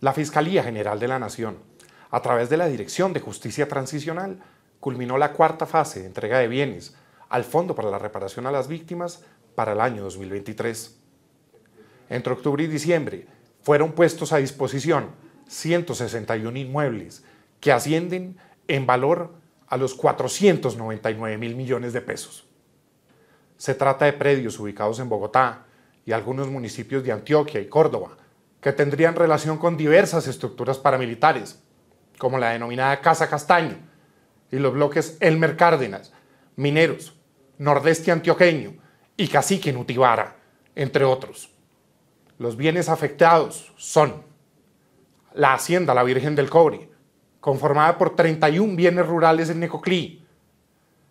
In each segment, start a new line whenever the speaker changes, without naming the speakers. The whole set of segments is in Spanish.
La Fiscalía General de la Nación, a través de la Dirección de Justicia Transicional, culminó la cuarta fase de entrega de bienes al Fondo para la Reparación a las Víctimas para el año 2023. Entre octubre y diciembre fueron puestos a disposición 161 inmuebles que ascienden en valor a los 499 mil millones de pesos. Se trata de predios ubicados en Bogotá y algunos municipios de Antioquia y Córdoba, que tendrían relación con diversas estructuras paramilitares, como la denominada Casa Castaño y los bloques Elmer Cárdenas, Mineros, Nordeste Antioqueño y Cacique Nutibara, entre otros. Los bienes afectados son la Hacienda La Virgen del Cobre, conformada por 31 bienes rurales en Necoclí.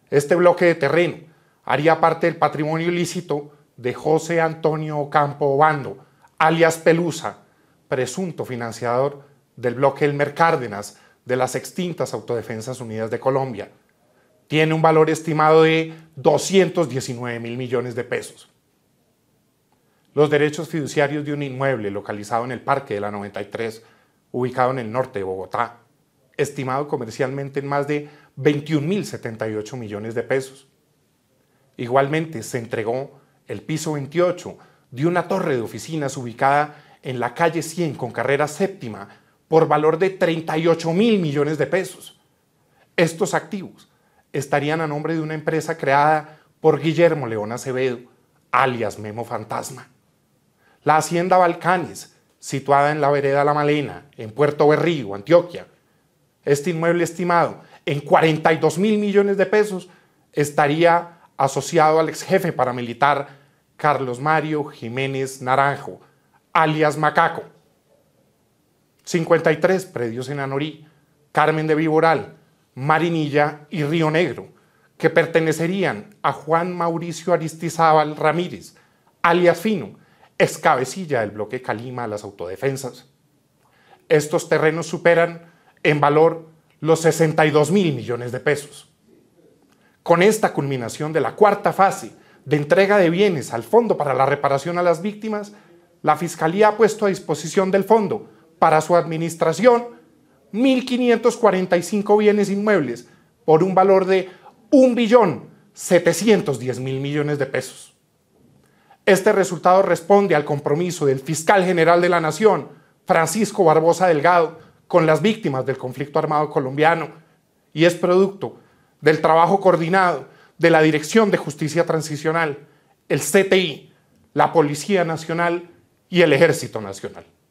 Este bloque de terreno haría parte del patrimonio ilícito de José Antonio Campo Obando, alias Pelusa, presunto financiador del bloque Elmer Cárdenas de las extintas Autodefensas Unidas de Colombia. Tiene un valor estimado de 219 mil millones de pesos. Los derechos fiduciarios de un inmueble localizado en el Parque de la 93, ubicado en el norte de Bogotá, estimado comercialmente en más de 21.078 millones de pesos. Igualmente, se entregó el piso 28 de una torre de oficinas ubicada en la calle 100 con carrera séptima por valor de 38 mil millones de pesos. Estos activos estarían a nombre de una empresa creada por Guillermo León Acevedo, alias Memo Fantasma. La hacienda Balcanes, situada en la vereda La Malena, en Puerto Berrío, Antioquia. Este inmueble estimado en 42 mil millones de pesos estaría asociado al ex jefe paramilitar Carlos Mario Jiménez Naranjo, alias Macaco. 53, predios en Anorí, Carmen de Viboral, Marinilla y Río Negro, que pertenecerían a Juan Mauricio Aristizábal Ramírez, alias Fino, escabecilla del bloque Calima a las autodefensas. Estos terrenos superan en valor los 62 mil millones de pesos. Con esta culminación de la cuarta fase de entrega de bienes al Fondo para la Reparación a las Víctimas, la Fiscalía ha puesto a disposición del fondo para su administración 1.545 bienes inmuebles por un valor de 1.710.000 millones de pesos. Este resultado responde al compromiso del fiscal general de la Nación, Francisco Barbosa Delgado, con las víctimas del conflicto armado colombiano y es producto del trabajo coordinado de la Dirección de Justicia Transicional, el CTI, la Policía Nacional y el Ejército Nacional.